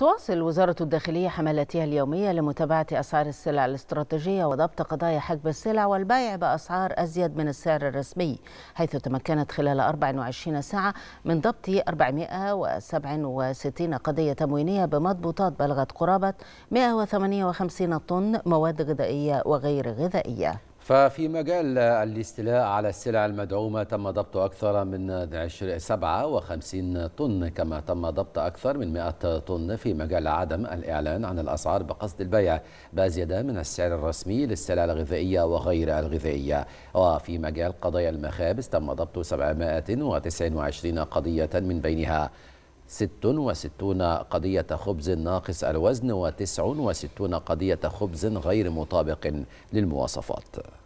تواصل وزارة الداخلية حملاتها اليومية لمتابعة أسعار السلع الاستراتيجية وضبط قضايا حجب السلع والبيع بأسعار أزيد من السعر الرسمي حيث تمكنت خلال 24 ساعة من ضبط 467 قضية تموينية بمضبوطات بلغت قرابة 158 طن مواد غذائية وغير غذائية ففي مجال الاستيلاء على السلع المدعومة تم ضبط أكثر من 57 طن كما تم ضبط أكثر من 100 طن في مجال عدم الإعلان عن الأسعار بقصد البيع بازيادة من السعر الرسمي للسلع الغذائية وغير الغذائية وفي مجال قضايا المخابز تم ضبط 729 قضية من بينها 66 قضية خبز ناقص الوزن و69 قضية خبز غير مطابق للمواصفات